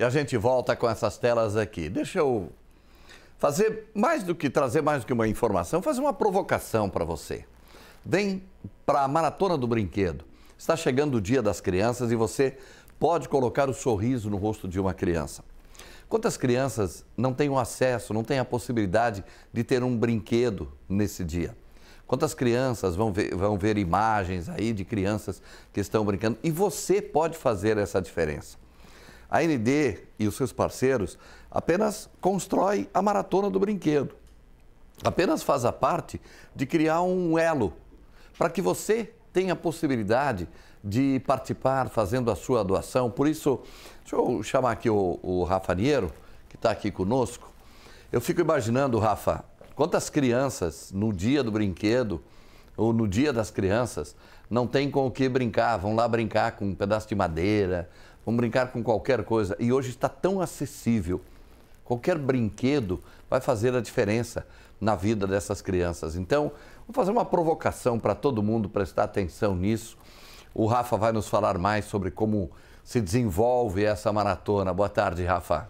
E a gente volta com essas telas aqui. Deixa eu fazer mais do que trazer mais do que uma informação, fazer uma provocação para você. Vem para a maratona do brinquedo. Está chegando o dia das crianças e você pode colocar o sorriso no rosto de uma criança. Quantas crianças não têm o acesso, não têm a possibilidade de ter um brinquedo nesse dia? Quantas crianças vão ver, vão ver imagens aí de crianças que estão brincando? E você pode fazer essa diferença. A ND e os seus parceiros apenas constrói a maratona do brinquedo. Apenas faz a parte de criar um elo para que você tenha a possibilidade de participar fazendo a sua doação. Por isso, deixa eu chamar aqui o, o Rafa Niero, que está aqui conosco. Eu fico imaginando, Rafa, quantas crianças no dia do brinquedo ou no dia das crianças não tem com o que brincar, vão lá brincar com um pedaço de madeira, vamos brincar com qualquer coisa. E hoje está tão acessível. Qualquer brinquedo vai fazer a diferença na vida dessas crianças. Então, vou fazer uma provocação para todo mundo prestar atenção nisso. O Rafa vai nos falar mais sobre como se desenvolve essa maratona. Boa tarde, Rafa.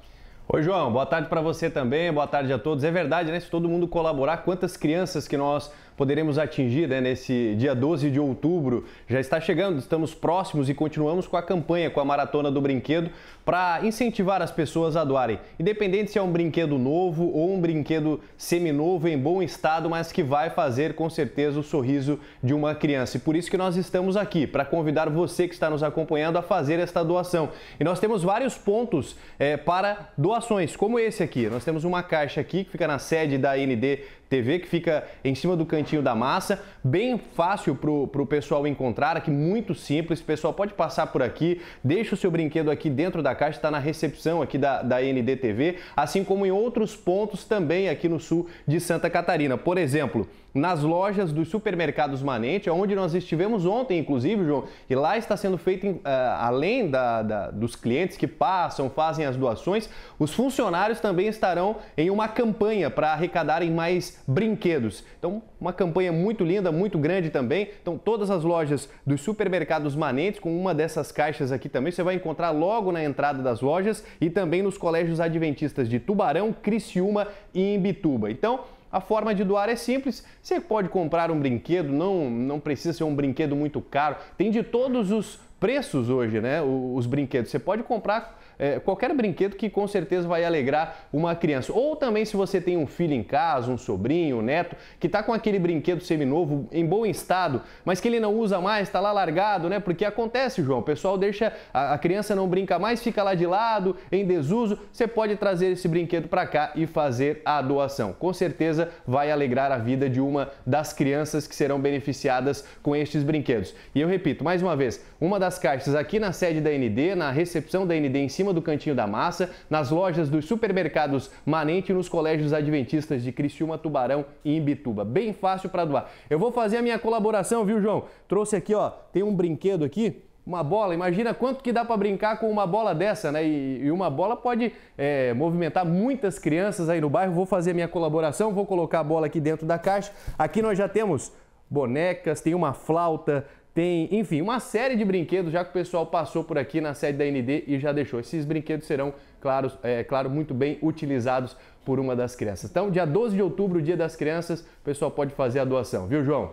Oi, João. Boa tarde para você também. Boa tarde a todos. É verdade, né? Se todo mundo colaborar, quantas crianças que nós poderemos atingir né, nesse dia 12 de outubro. Já está chegando, estamos próximos e continuamos com a campanha, com a Maratona do Brinquedo, para incentivar as pessoas a doarem. Independente se é um brinquedo novo ou um brinquedo seminovo, em bom estado, mas que vai fazer com certeza o sorriso de uma criança. E por isso que nós estamos aqui, para convidar você que está nos acompanhando a fazer esta doação. E nós temos vários pontos é, para doações, como esse aqui. Nós temos uma caixa aqui que fica na sede da AND TV, que fica em cima do cantinho da massa, bem fácil para o pessoal encontrar, aqui muito simples, o pessoal pode passar por aqui, deixa o seu brinquedo aqui dentro da caixa, está na recepção aqui da, da NDTV, assim como em outros pontos também aqui no sul de Santa Catarina. Por exemplo, nas lojas dos supermercados Manente, onde nós estivemos ontem, inclusive, João, e lá está sendo feito, uh, além da, da, dos clientes que passam, fazem as doações, os funcionários também estarão em uma campanha para arrecadarem mais brinquedos. Então, uma campanha muito linda, muito grande também. Então, todas as lojas dos supermercados Manentes, com uma dessas caixas aqui também, você vai encontrar logo na entrada das lojas e também nos colégios adventistas de Tubarão, Criciúma e Imbituba. Então, a forma de doar é simples. Você pode comprar um brinquedo, não, não precisa ser um brinquedo muito caro. Tem de todos os preços hoje, né? Os, os brinquedos. Você pode comprar é, qualquer brinquedo que com certeza vai alegrar uma criança. Ou também se você tem um filho em casa, um sobrinho, um neto, que está com aquele brinquedo seminovo em bom estado, mas que ele não usa mais, está lá largado, né? Porque acontece, João, o pessoal deixa, a, a criança não brinca mais, fica lá de lado, em desuso, você pode trazer esse brinquedo para cá e fazer a doação. Com certeza vai alegrar a vida de uma das crianças que serão beneficiadas com estes brinquedos. E eu repito, mais uma vez, uma das caixas aqui na sede da ND, na recepção da ND em cima do cantinho da massa, nas lojas dos supermercados Manente e nos colégios adventistas de Criciúma, Tubarão e Imbituba. Bem fácil para doar. Eu vou fazer a minha colaboração, viu, João? Trouxe aqui, ó, tem um brinquedo aqui, uma bola. Imagina quanto que dá para brincar com uma bola dessa, né? E, e uma bola pode é, movimentar muitas crianças aí no bairro. Vou fazer a minha colaboração, vou colocar a bola aqui dentro da caixa. Aqui nós já temos bonecas, tem uma flauta, tem, enfim, uma série de brinquedos já que o pessoal passou por aqui na sede da ND e já deixou. Esses brinquedos serão, claro, é, claro muito bem utilizados por uma das crianças. Então, dia 12 de outubro, dia das crianças, o pessoal pode fazer a doação, viu, João?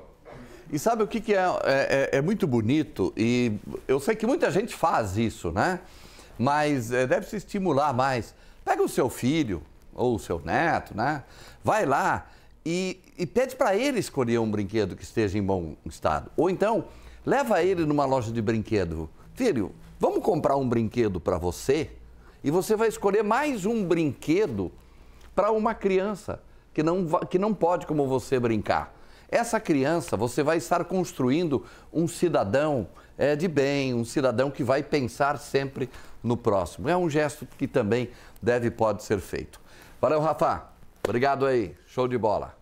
E sabe o que, que é, é, é, é muito bonito? E eu sei que muita gente faz isso, né? Mas é, deve se estimular mais. Pega o seu filho ou o seu neto, né? Vai lá e, e pede para ele escolher um brinquedo que esteja em bom estado. Ou então, Leva ele numa loja de brinquedo. Filho, vamos comprar um brinquedo para você? E você vai escolher mais um brinquedo para uma criança que não, que não pode, como você, brincar. Essa criança, você vai estar construindo um cidadão é, de bem, um cidadão que vai pensar sempre no próximo. É um gesto que também deve pode ser feito. Valeu, Rafa. Obrigado aí. Show de bola.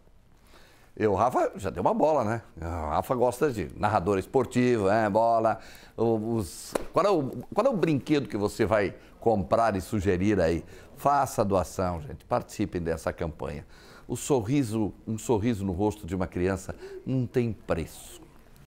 E o Rafa já deu uma bola, né? O Rafa gosta de narrador esportivo, é, bola. Os... Qual, é o... Qual é o brinquedo que você vai comprar e sugerir aí? Faça a doação, gente. Participem dessa campanha. O sorriso, um sorriso no rosto de uma criança não tem preço.